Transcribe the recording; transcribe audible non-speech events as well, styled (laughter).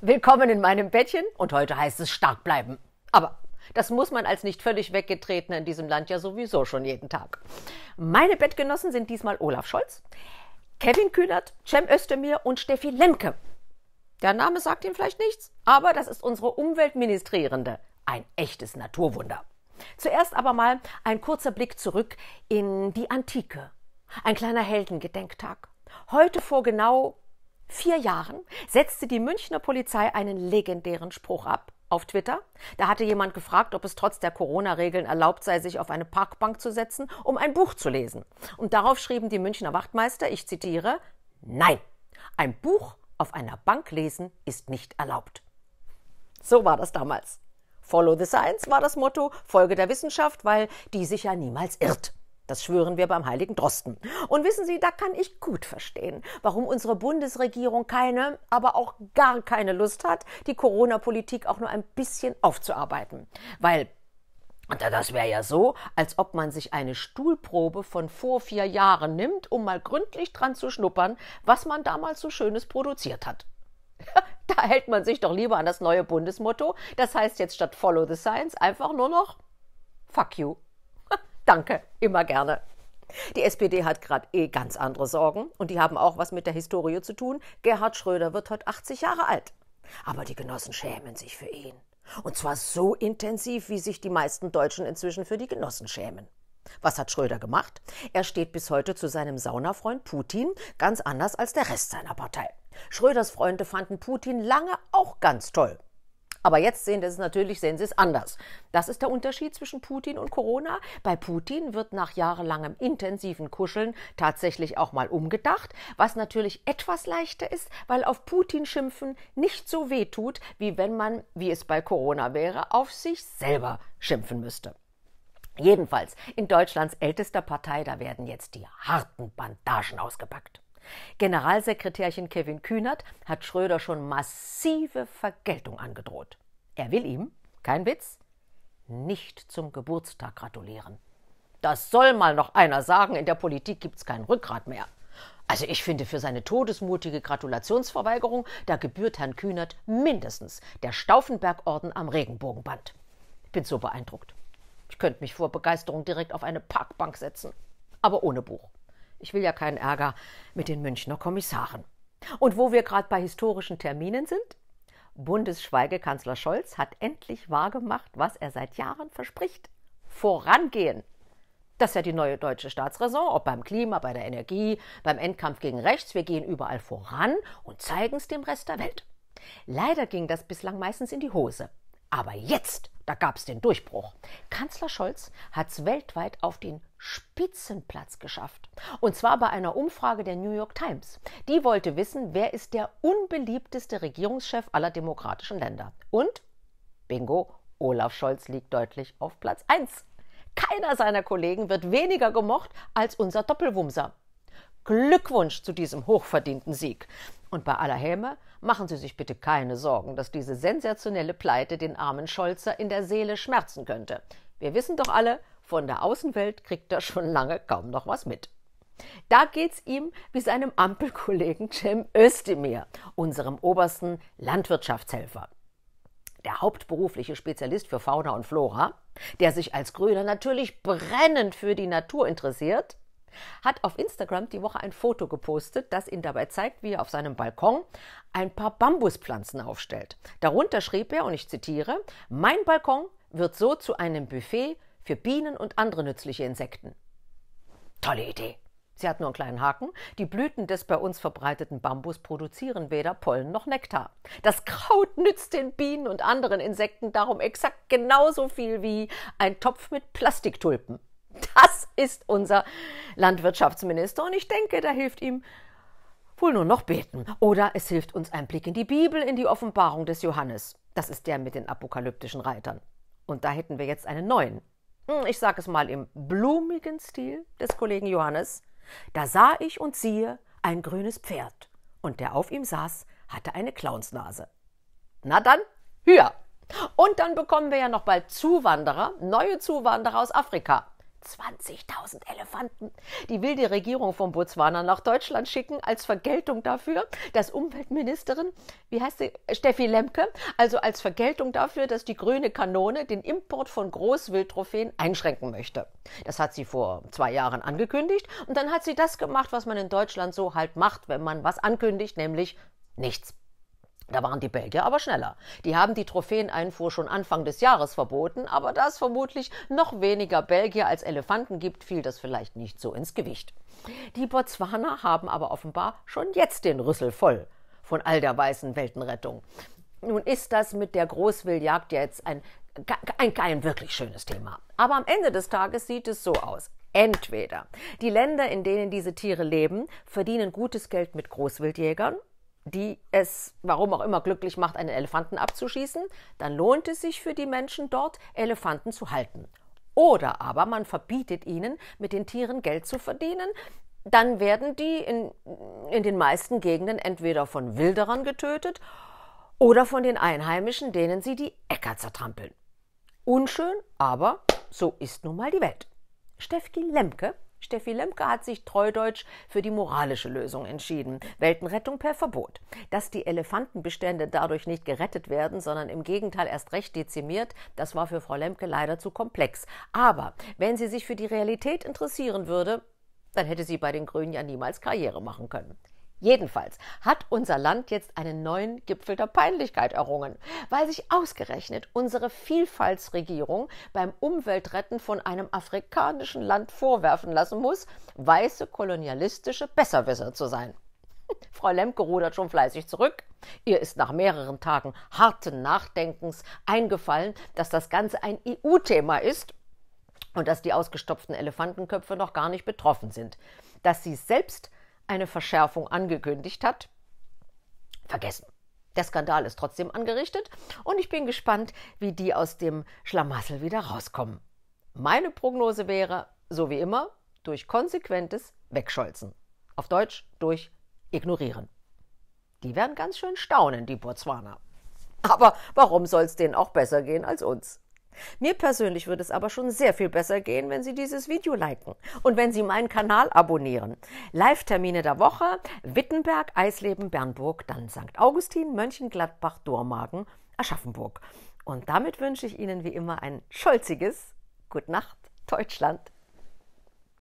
Willkommen in meinem Bettchen und heute heißt es stark bleiben. Aber das muss man als nicht völlig weggetretener in diesem Land ja sowieso schon jeden Tag. Meine Bettgenossen sind diesmal Olaf Scholz, Kevin Kühnert, Cem Özdemir und Steffi Lemke. Der Name sagt Ihnen vielleicht nichts, aber das ist unsere Umweltministrierende. Ein echtes Naturwunder. Zuerst aber mal ein kurzer Blick zurück in die Antike. Ein kleiner Heldengedenktag. Heute vor genau vier Jahren setzte die Münchner Polizei einen legendären Spruch ab. Auf Twitter, da hatte jemand gefragt, ob es trotz der Corona-Regeln erlaubt sei, sich auf eine Parkbank zu setzen, um ein Buch zu lesen. Und darauf schrieben die Münchner Wachtmeister, ich zitiere, Nein, ein Buch auf einer Bank lesen ist nicht erlaubt. So war das damals. Follow the Science war das Motto, Folge der Wissenschaft, weil die sich ja niemals irrt. Das schwören wir beim heiligen Drosten. Und wissen Sie, da kann ich gut verstehen, warum unsere Bundesregierung keine, aber auch gar keine Lust hat, die Corona-Politik auch nur ein bisschen aufzuarbeiten. Weil das wäre ja so, als ob man sich eine Stuhlprobe von vor vier Jahren nimmt, um mal gründlich dran zu schnuppern, was man damals so Schönes produziert hat. (laughs) Da hält man sich doch lieber an das neue Bundesmotto. Das heißt jetzt statt Follow the Science einfach nur noch Fuck you. Danke, immer gerne. Die SPD hat gerade eh ganz andere Sorgen und die haben auch was mit der Historie zu tun. Gerhard Schröder wird heute 80 Jahre alt. Aber die Genossen schämen sich für ihn. Und zwar so intensiv, wie sich die meisten Deutschen inzwischen für die Genossen schämen. Was hat Schröder gemacht? Er steht bis heute zu seinem Saunafreund Putin, ganz anders als der Rest seiner Partei. Schröders Freunde fanden Putin lange auch ganz toll. Aber jetzt sehen das ist natürlich, sehen sie es anders. Das ist der Unterschied zwischen Putin und Corona. Bei Putin wird nach jahrelangem intensiven Kuscheln tatsächlich auch mal umgedacht, was natürlich etwas leichter ist, weil auf Putin schimpfen nicht so weh tut, wie wenn man, wie es bei Corona wäre, auf sich selber schimpfen müsste. Jedenfalls, in Deutschlands ältester Partei, da werden jetzt die harten Bandagen ausgepackt. Generalsekretärchen Kevin Kühnert hat Schröder schon massive Vergeltung angedroht. Er will ihm, kein Witz, nicht zum Geburtstag gratulieren. Das soll mal noch einer sagen, in der Politik gibt es kein Rückgrat mehr. Also ich finde, für seine todesmutige Gratulationsverweigerung, da gebührt Herrn Kühnert mindestens der Stauffenberg-Orden am Regenbogenband. Ich bin so beeindruckt. Ich könnte mich vor Begeisterung direkt auf eine Parkbank setzen, aber ohne Buch. Ich will ja keinen Ärger mit den Münchner Kommissaren. Und wo wir gerade bei historischen Terminen sind, Bundesschweigekanzler Scholz hat endlich wahrgemacht, was er seit Jahren verspricht. Vorangehen. Das ist ja die neue deutsche Staatsräson, ob beim Klima, bei der Energie, beim Endkampf gegen rechts. Wir gehen überall voran und zeigen es dem Rest der Welt. Leider ging das bislang meistens in die Hose. Aber jetzt, da gab es den Durchbruch. Kanzler Scholz hat es weltweit auf den Spitzenplatz geschafft. Und zwar bei einer Umfrage der New York Times. Die wollte wissen, wer ist der unbeliebteste Regierungschef aller demokratischen Länder. Und, bingo, Olaf Scholz liegt deutlich auf Platz 1. Keiner seiner Kollegen wird weniger gemocht als unser Doppelwumser. Glückwunsch zu diesem hochverdienten Sieg. Und bei aller Häme machen Sie sich bitte keine Sorgen, dass diese sensationelle Pleite den armen Scholzer in der Seele schmerzen könnte. Wir wissen doch alle, von der Außenwelt kriegt er schon lange kaum noch was mit. Da geht's ihm wie seinem Ampelkollegen Cem Özdemir, unserem obersten Landwirtschaftshelfer. Der hauptberufliche Spezialist für Fauna und Flora, der sich als Grüner natürlich brennend für die Natur interessiert, hat auf Instagram die Woche ein Foto gepostet, das ihn dabei zeigt, wie er auf seinem Balkon ein paar Bambuspflanzen aufstellt. Darunter schrieb er, und ich zitiere, Mein Balkon wird so zu einem Buffet für Bienen und andere nützliche Insekten. Tolle Idee. Sie hat nur einen kleinen Haken. Die Blüten des bei uns verbreiteten Bambus produzieren weder Pollen noch Nektar. Das Kraut nützt den Bienen und anderen Insekten darum exakt genauso viel wie ein Topf mit Plastiktulpen. Das ist unser Landwirtschaftsminister und ich denke, da hilft ihm wohl nur noch beten. Oder es hilft uns ein Blick in die Bibel, in die Offenbarung des Johannes. Das ist der mit den apokalyptischen Reitern. Und da hätten wir jetzt einen neuen. Hm, ich sage es mal im blumigen Stil des Kollegen Johannes. Da sah ich und siehe ein grünes Pferd. Und der auf ihm saß, hatte eine Clownsnase. Na dann, höher. Und dann bekommen wir ja noch bald Zuwanderer, neue Zuwanderer aus Afrika. 20.000 Elefanten. Die will die Regierung von Botswana nach Deutschland schicken als Vergeltung dafür, dass Umweltministerin, wie heißt sie, Steffi Lemke, also als Vergeltung dafür, dass die grüne Kanone den Import von Großwildtrophäen einschränken möchte. Das hat sie vor zwei Jahren angekündigt und dann hat sie das gemacht, was man in Deutschland so halt macht, wenn man was ankündigt, nämlich nichts. Da waren die Belgier aber schneller. Die haben die Trophäeneinfuhr schon Anfang des Jahres verboten, aber da es vermutlich noch weniger Belgier als Elefanten gibt, fiel das vielleicht nicht so ins Gewicht. Die Botswana haben aber offenbar schon jetzt den Rüssel voll von all der weißen Weltenrettung. Nun ist das mit der Großwilljagd jetzt ein, ein, ein wirklich schönes Thema. Aber am Ende des Tages sieht es so aus. Entweder die Länder, in denen diese Tiere leben, verdienen gutes Geld mit Großwildjägern die es, warum auch immer, glücklich macht, einen Elefanten abzuschießen, dann lohnt es sich für die Menschen dort, Elefanten zu halten. Oder aber man verbietet ihnen, mit den Tieren Geld zu verdienen. Dann werden die in, in den meisten Gegenden entweder von Wilderern getötet oder von den Einheimischen, denen sie die Äcker zertrampeln. Unschön, aber so ist nun mal die Welt. Steffi Lemke Steffi Lemke hat sich treudeutsch für die moralische Lösung entschieden. Weltenrettung per Verbot. Dass die Elefantenbestände dadurch nicht gerettet werden, sondern im Gegenteil erst recht dezimiert, das war für Frau Lemke leider zu komplex. Aber wenn sie sich für die Realität interessieren würde, dann hätte sie bei den Grünen ja niemals Karriere machen können. Jedenfalls hat unser Land jetzt einen neuen Gipfel der Peinlichkeit errungen, weil sich ausgerechnet unsere Vielfaltsregierung beim Umweltretten von einem afrikanischen Land vorwerfen lassen muss, weiße kolonialistische Besserwisser zu sein. (laughs) Frau Lemke rudert schon fleißig zurück. Ihr ist nach mehreren Tagen harten Nachdenkens eingefallen, dass das Ganze ein EU-Thema ist und dass die ausgestopften Elefantenköpfe noch gar nicht betroffen sind. Dass sie selbst eine Verschärfung angekündigt hat, vergessen. Der Skandal ist trotzdem angerichtet und ich bin gespannt, wie die aus dem Schlamassel wieder rauskommen. Meine Prognose wäre, so wie immer, durch konsequentes Wegscholzen. Auf Deutsch durch Ignorieren. Die werden ganz schön staunen, die Botswana. Aber warum soll es denen auch besser gehen als uns? Mir persönlich würde es aber schon sehr viel besser gehen, wenn Sie dieses Video liken und wenn Sie meinen Kanal abonnieren. Live-Termine der Woche: Wittenberg, Eisleben, Bernburg, dann St. Augustin, Mönchengladbach, Dormagen, Aschaffenburg. Und damit wünsche ich Ihnen wie immer ein scholziges Gute Nacht, Deutschland.